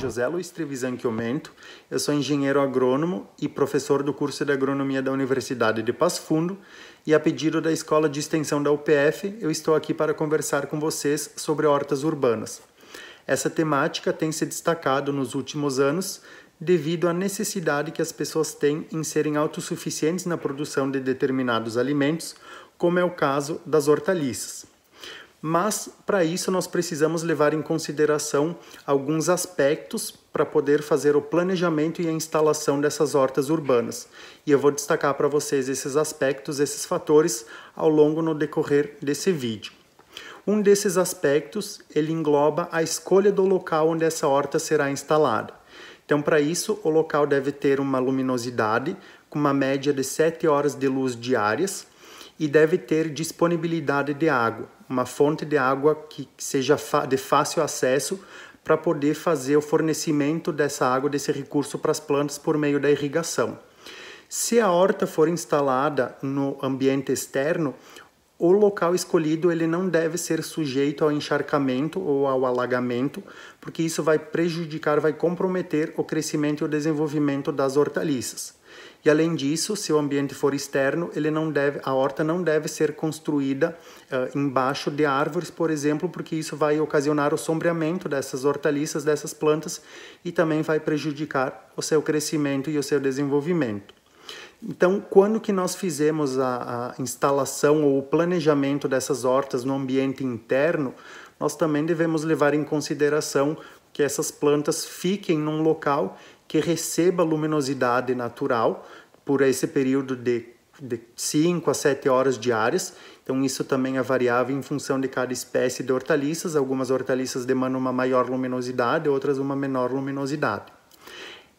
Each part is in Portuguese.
José Luiz Trevisan Chiomento, eu sou engenheiro agrônomo e professor do curso de agronomia da Universidade de Passo Fundo e a pedido da Escola de Extensão da UPF, eu estou aqui para conversar com vocês sobre hortas urbanas. Essa temática tem se destacado nos últimos anos devido à necessidade que as pessoas têm em serem autossuficientes na produção de determinados alimentos, como é o caso das hortaliças mas para isso nós precisamos levar em consideração alguns aspectos para poder fazer o planejamento e a instalação dessas hortas urbanas. E eu vou destacar para vocês esses aspectos, esses fatores ao longo no decorrer desse vídeo. Um desses aspectos, ele engloba a escolha do local onde essa horta será instalada. Então, para isso, o local deve ter uma luminosidade com uma média de 7 horas de luz diárias, e deve ter disponibilidade de água, uma fonte de água que seja de fácil acesso para poder fazer o fornecimento dessa água, desse recurso para as plantas por meio da irrigação. Se a horta for instalada no ambiente externo, o local escolhido ele não deve ser sujeito ao encharcamento ou ao alagamento, porque isso vai prejudicar, vai comprometer o crescimento e o desenvolvimento das hortaliças. E além disso, se o ambiente for externo, ele não deve, a horta não deve ser construída uh, embaixo de árvores, por exemplo, porque isso vai ocasionar o sombreamento dessas hortaliças, dessas plantas e também vai prejudicar o seu crescimento e o seu desenvolvimento. Então, quando que nós fizemos a, a, instalação ou o planejamento dessas hortas no ambiente interno, nós também devemos levar em consideração que essas plantas fiquem num local que receba luminosidade natural por esse período de, 5 a 7 horas diárias. Então, isso também é variável em função de cada espécie de hortaliças. Algumas hortaliças demandam uma maior luminosidade, outras uma menor luminosidade.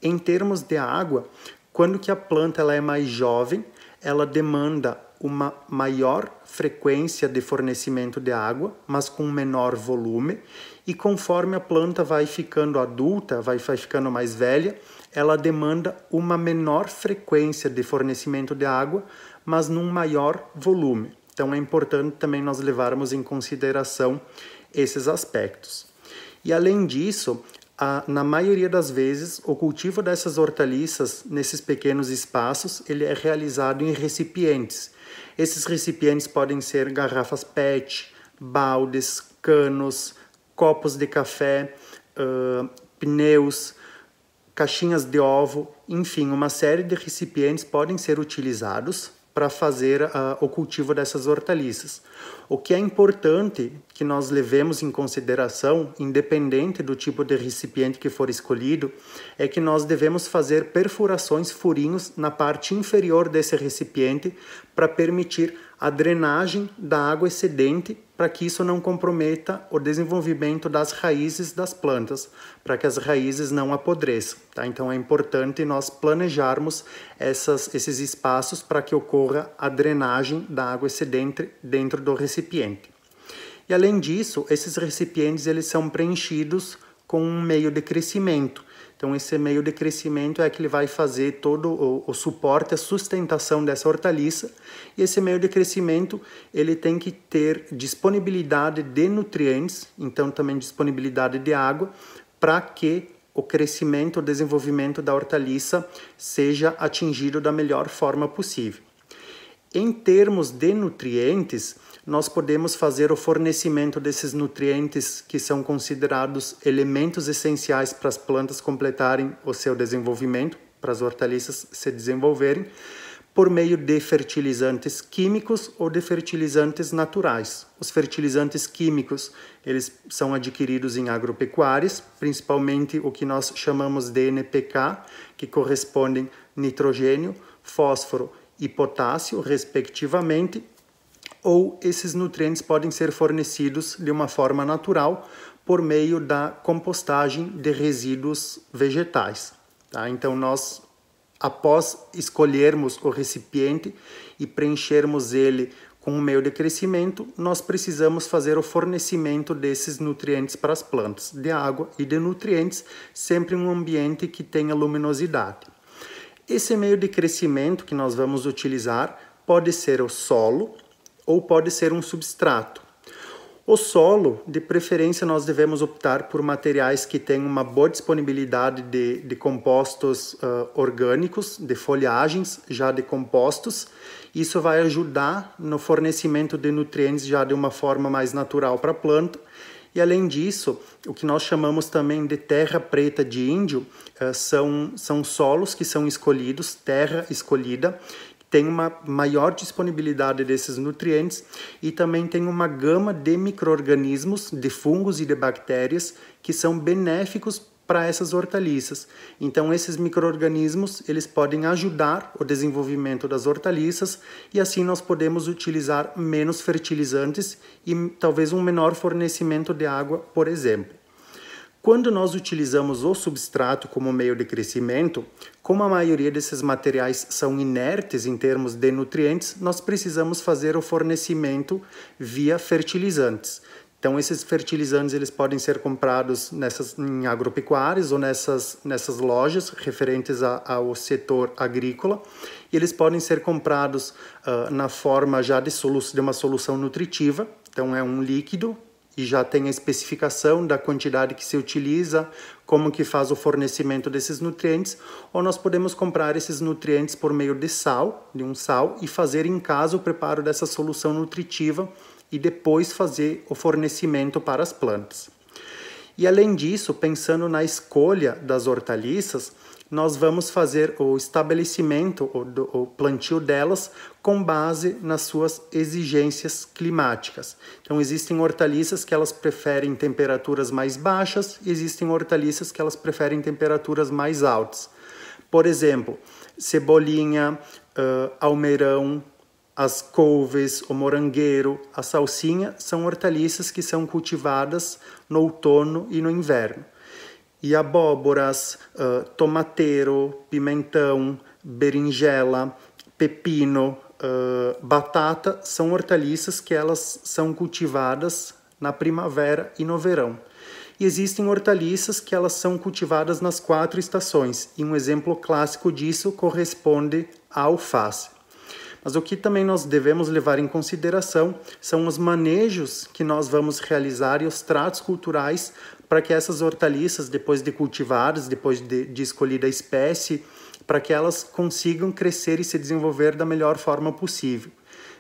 Em termos de água, quando que a planta ela é mais jovem, ela demanda uma maior frequência de fornecimento de água, mas com menor volume, e conforme a planta vai ficando adulta, vai ficando mais velha, ela demanda uma menor frequência de fornecimento de água, mas num maior volume. Então é importante também nós levarmos em consideração esses aspectos. E além disso, a, na maioria das vezes, o cultivo dessas hortaliças nesses pequenos espaços ele é realizado em recipientes. Esses recipientes podem ser garrafas PET, baldes, canos, copos de café, uh, pneus, caixinhas de ovo, enfim, uma série de recipientes podem ser utilizados para fazer o cultivo dessas hortaliças. O que é importante que nós levemos em consideração, independente do tipo de recipiente que for escolhido, é que nós devemos fazer perfurações, furinhos na parte inferior desse recipiente para permitir a drenagem da água excedente para que isso não comprometa o desenvolvimento das raízes das plantas, para que as raízes não apodreçam. Tá? Então é importante nós planejarmos essas, esses espaços para que ocorra a drenagem da água excedente dentro do recipiente. E além disso, esses recipientes eles são preenchidos com um meio de crescimento. Então, esse meio de crescimento é que ele vai fazer todo o, o, suporte, a sustentação dessa hortaliça. E esse meio de crescimento ele tem que ter disponibilidade de nutrientes, então também disponibilidade de água, para que o crescimento, o desenvolvimento da hortaliça seja atingido da melhor forma possível. Em termos de nutrientes, nós podemos fazer o fornecimento desses nutrientes que são considerados elementos essenciais para as plantas completarem o seu desenvolvimento, para as hortaliças se desenvolverem, por meio de fertilizantes químicos ou de fertilizantes naturais. Os fertilizantes químicos, eles são adquiridos em agropecuárias, principalmente o que nós chamamos de NPK, que correspondem nitrogênio, fósforo e potássio, respectivamente, ou esses nutrientes podem ser fornecidos de uma forma natural por meio da compostagem de resíduos vegetais. Tá? Então, nós, após escolhermos o recipiente e preenchermos ele com o meio de crescimento, nós precisamos fazer o fornecimento desses nutrientes para as plantas, de água e de nutrientes, sempre em um ambiente que tenha luminosidade. Esse meio de crescimento que nós vamos utilizar pode ser o solo, ou pode ser um substrato. O solo, de preferência, nós devemos optar por materiais que tenham uma boa disponibilidade de, de compostos uh, orgânicos, de folhagens já de compostos. Isso vai ajudar no fornecimento de nutrientes já de uma forma mais natural para a planta. E além disso, o que nós chamamos também de terra preta de índio uh, são, são solos que são escolhidos, terra escolhida, tem uma maior disponibilidade desses nutrientes e também tem uma gama de micro-organismos, de fungos e de bactérias que são benéficos para essas hortaliças. Então esses microorganismos, eles podem ajudar o desenvolvimento das hortaliças e assim nós podemos utilizar menos fertilizantes e talvez um menor fornecimento de água, por exemplo. Quando nós utilizamos o substrato como meio de crescimento, como a maioria desses materiais são inertes em termos de nutrientes, nós precisamos fazer o fornecimento via fertilizantes. Então esses fertilizantes eles podem ser comprados nessas em agropecuárias ou nessas nessas lojas referentes a, ao setor agrícola. E eles podem ser comprados uh, na forma já de, solu de uma solução nutritiva. Então é um líquido e já tem a especificação da quantidade que se utiliza, como que faz o fornecimento desses nutrientes, ou nós podemos comprar esses nutrientes por meio de sal, de um sal, e fazer em casa o preparo dessa solução nutritiva e depois fazer o fornecimento para as plantas. E além disso, pensando na escolha das hortaliças, nós vamos fazer o estabelecimento ou o plantio delas com base nas suas exigências climáticas. Então existem hortaliças que elas preferem temperaturas mais baixas, existem hortaliças que elas preferem temperaturas mais altas. Por exemplo, cebolinha, uh, almeirão, as couves, o morangueiro, a salsinha são hortaliças que são cultivadas no outono e no inverno e abóboras, uh, tomateiro, pimentão, berinjela, pepino, uh, batata são hortaliças que elas são cultivadas na primavera e no verão. E existem hortaliças que elas são cultivadas nas quatro estações, e um exemplo clássico disso corresponde à alface. Mas o que também nós devemos levar em consideração são os manejos que nós vamos realizar e os tratos culturais para que essas hortaliças, depois de cultivadas, depois de, de escolhida a espécie, para que elas consigam crescer e se desenvolver da melhor forma possível.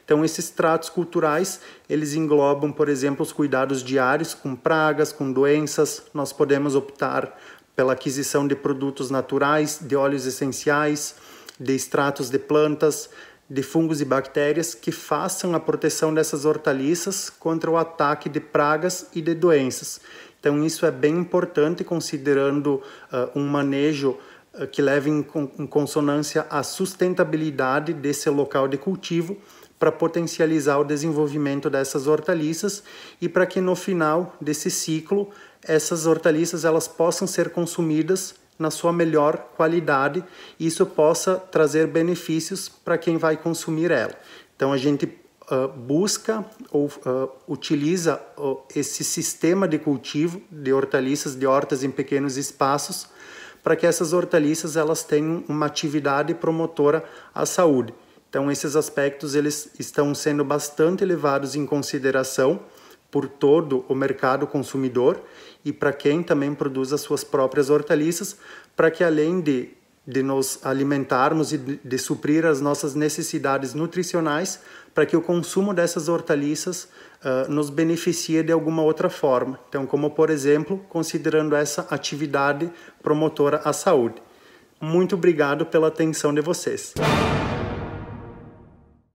Então, esses tratos culturais, eles englobam, por exemplo, os cuidados diários com pragas, com doenças. Nós podemos optar pela aquisição de produtos naturais, de óleos essenciais, de extratos de plantas, de fungos e bactérias que façam a proteção dessas hortaliças contra o ataque de pragas e de doenças. Então, isso é bem importante considerando uh, um manejo uh, que leve em, em consonância a sustentabilidade desse local de cultivo para potencializar o desenvolvimento dessas hortaliças e para que no final desse ciclo essas hortaliças elas possam ser consumidas na sua melhor qualidade e isso possa trazer benefícios para quem vai consumir ela. Então a gente uh, busca ou uh, utiliza uh, esse sistema de cultivo de hortaliças, de hortas em pequenos espaços, para que essas hortaliças elas tenham uma atividade promotora à saúde. Então esses aspectos eles estão sendo bastante levados em consideração por todo o mercado consumidor e para quem também produz as suas próprias hortaliças, para que além de, de nos alimentarmos e de, de suprir as nossas necessidades nutricionais, para que o consumo dessas hortaliças uh, nos beneficie de alguma outra forma. Então, como por exemplo, considerando essa atividade promotora à saúde. Muito obrigado pela atenção de vocês.